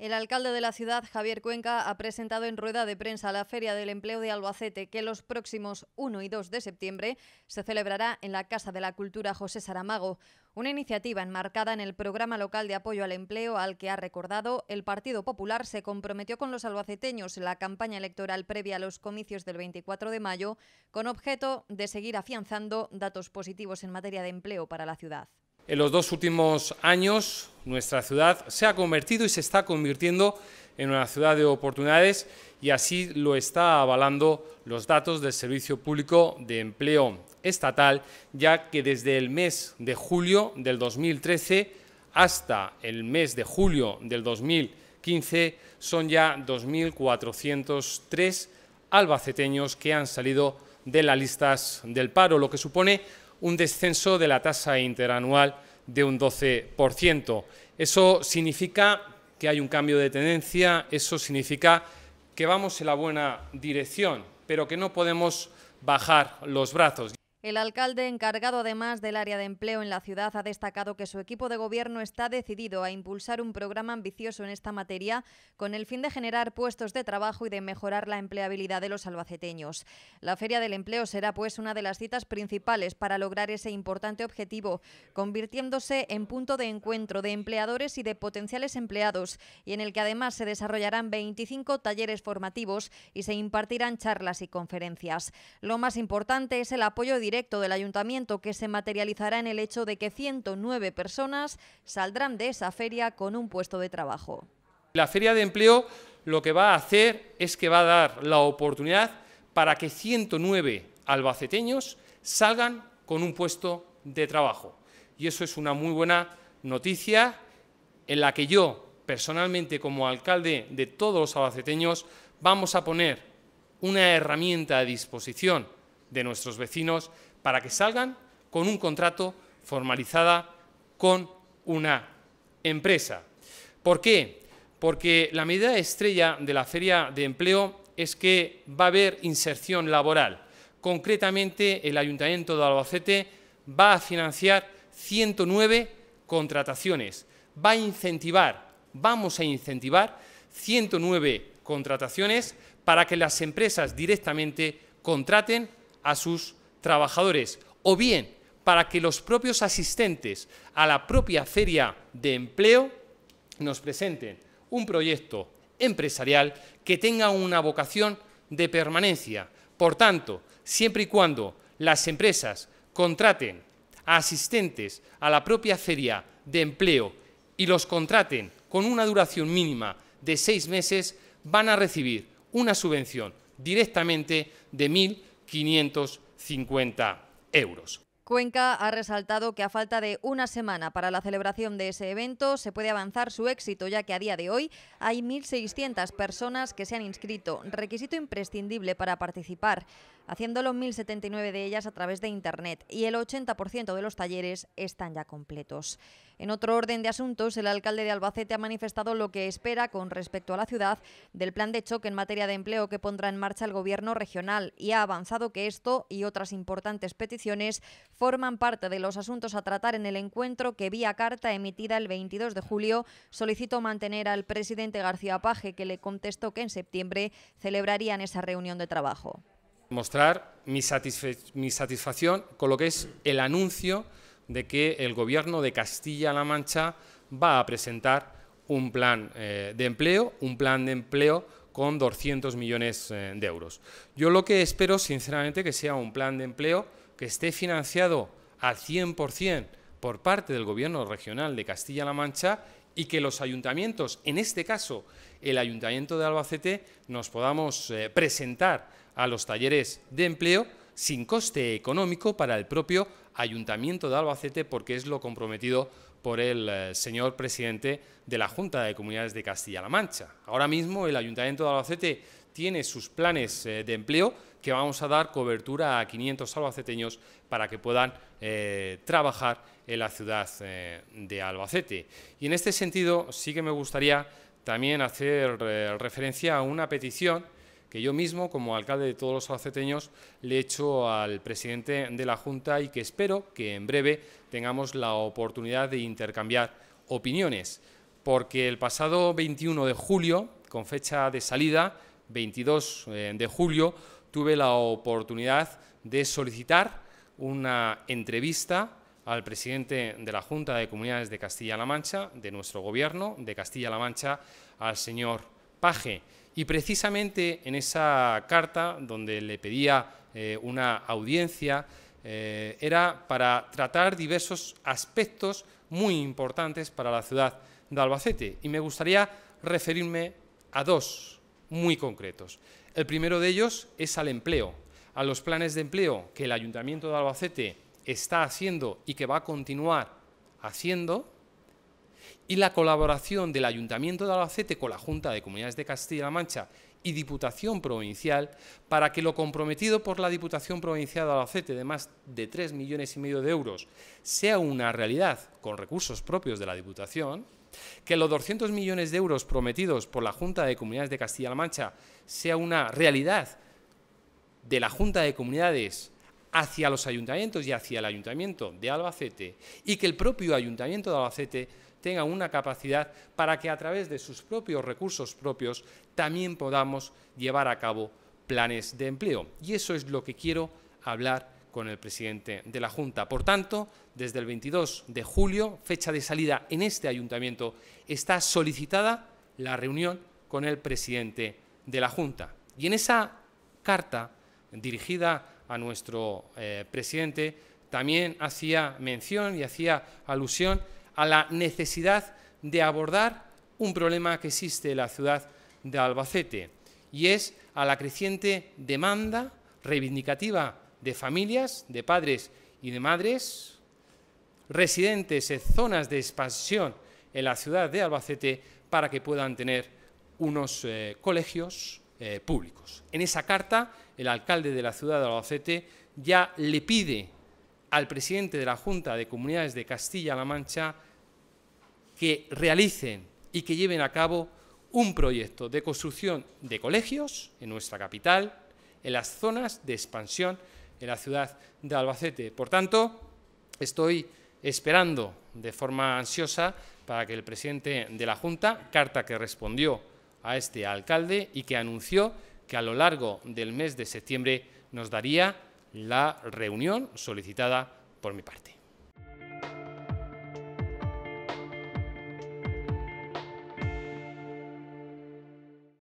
El alcalde de la ciudad, Javier Cuenca, ha presentado en rueda de prensa la Feria del Empleo de Albacete, que los próximos 1 y 2 de septiembre se celebrará en la Casa de la Cultura José Saramago, una iniciativa enmarcada en el programa local de apoyo al empleo al que ha recordado el Partido Popular se comprometió con los albaceteños en la campaña electoral previa a los comicios del 24 de mayo, con objeto de seguir afianzando datos positivos en materia de empleo para la ciudad. En los dos últimos años, nuestra ciudad se ha convertido y se está convirtiendo en una ciudad de oportunidades y así lo está avalando los datos del Servicio Público de Empleo Estatal, ya que desde el mes de julio del 2013 hasta el mes de julio del 2015 son ya 2.403 albaceteños que han salido de las listas del paro, lo que supone un descenso de la tasa interanual de un 12%. Eso significa que hay un cambio de tendencia, eso significa que vamos en la buena dirección, pero que no podemos bajar los brazos. El alcalde encargado además del área de empleo en la ciudad ha destacado que su equipo de gobierno está decidido a impulsar un programa ambicioso en esta materia con el fin de generar puestos de trabajo y de mejorar la empleabilidad de los albaceteños. La Feria del Empleo será pues una de las citas principales para lograr ese importante objetivo, convirtiéndose en punto de encuentro de empleadores y de potenciales empleados y en el que además se desarrollarán 25 talleres formativos y se impartirán charlas y conferencias. Lo más importante es el apoyo directo del ayuntamiento que se materializará en el hecho de que 109 personas saldrán de esa feria con un puesto de trabajo. La feria de empleo lo que va a hacer es que va a dar la oportunidad para que 109 albaceteños salgan con un puesto de trabajo. Y eso es una muy buena noticia en la que yo, personalmente, como alcalde de todos los albaceteños, vamos a poner una herramienta a disposición de nuestros vecinos para que salgan con un contrato formalizada con una empresa. ¿Por qué? Porque la medida estrella de la feria de empleo es que va a haber inserción laboral. Concretamente, el Ayuntamiento de Albacete va a financiar 109 contrataciones, va a incentivar, vamos a incentivar 109 contrataciones para que las empresas directamente contraten a sus trabajadores o bien para que los propios asistentes a la propia feria de empleo nos presenten un proyecto empresarial que tenga una vocación de permanencia. Por tanto, siempre y cuando las empresas contraten a asistentes a la propia feria de empleo y los contraten con una duración mínima de seis meses, van a recibir una subvención directamente de mil 550 euros. Cuenca ha resaltado que a falta de una semana para la celebración de ese evento se puede avanzar su éxito, ya que a día de hoy hay 1.600 personas que se han inscrito, requisito imprescindible para participar haciéndolo 1.079 de ellas a través de Internet y el 80% de los talleres están ya completos. En otro orden de asuntos, el alcalde de Albacete ha manifestado lo que espera con respecto a la ciudad del plan de choque en materia de empleo que pondrá en marcha el gobierno regional y ha avanzado que esto y otras importantes peticiones forman parte de los asuntos a tratar en el encuentro que vía carta emitida el 22 de julio solicitó mantener al presidente García Paje que le contestó que en septiembre celebrarían esa reunión de trabajo mostrar mi, satisfacción con lo que es el anuncio de que el gobierno de Castilla-La Mancha va a presentar un plan eh, de empleo, un plan de empleo con 200 millones eh, de euros. Yo lo que espero, sinceramente, que sea un plan de empleo que esté financiado al 100% por parte del gobierno regional de Castilla-La Mancha y que los ayuntamientos, en este caso el ayuntamiento de Albacete, nos podamos eh, presentar a los talleres de empleo sin coste económico para el propio Ayuntamiento de Albacete, porque es lo comprometido por el eh, señor presidente de la Junta de Comunidades de Castilla-La Mancha. Ahora mismo el Ayuntamiento de Albacete tiene sus planes eh, de empleo que vamos a dar cobertura a 500 albaceteños para que puedan eh, trabajar en la ciudad de Albacete. Y en este sentido sí que me gustaría también hacer referencia a una petición que yo mismo, como alcalde de todos los alceteños, le echo al presidente de la Junta y que espero que en breve tengamos la oportunidad de intercambiar opiniones, porque el pasado 21 de julio, con fecha de salida, 22 eh, de julio, tuve la oportunidad de solicitar una entrevista al presidente de la Junta de Comunidades de Castilla-La Mancha, de nuestro gobierno de Castilla-La Mancha, al señor Paje. Y precisamente en esa carta donde le pedía eh, una audiencia, eh, era para tratar diversos aspectos muy importantes para la ciudad de Albacete. Y me gustaría referirme a dos muy concretos. El primero de ellos es al empleo, a los planes de empleo que el Ayuntamiento de Albacete está haciendo y que va a continuar haciendo y la colaboración del Ayuntamiento de Albacete con la Junta de Comunidades de Castilla-La Mancha y Diputación Provincial para que lo comprometido por la Diputación Provincial de Albacete de más de 3 millones y medio de euros sea una realidad con recursos propios de la Diputación, que los 200 millones de euros prometidos por la Junta de Comunidades de Castilla-La Mancha sea una realidad de la Junta de Comunidades hacia los ayuntamientos y hacia el Ayuntamiento de Albacete y que el propio Ayuntamiento de Albacete tenga una capacidad para que a través de sus propios recursos propios también podamos llevar a cabo planes de empleo. Y eso es lo que quiero hablar con el presidente de la Junta. Por tanto, desde el 22 de julio, fecha de salida en este ayuntamiento, está solicitada la reunión con el presidente de la Junta. Y en esa carta dirigida a nuestro eh, presidente también hacía mención y hacía alusión a la necesidad de abordar un problema que existe en la ciudad de Albacete y es a la creciente demanda reivindicativa de familias, de padres y de madres residentes en zonas de expansión en la ciudad de Albacete para que puedan tener unos eh, colegios eh, públicos. En esa carta, el alcalde de la ciudad de Albacete ya le pide al presidente de la Junta de Comunidades de Castilla-La Mancha que realicen y que lleven a cabo un proyecto de construcción de colegios en nuestra capital, en las zonas de expansión en la ciudad de Albacete. Por tanto, estoy esperando de forma ansiosa para que el presidente de la Junta, carta que respondió a este alcalde y que anunció que a lo largo del mes de septiembre nos daría la reunión solicitada por mi parte.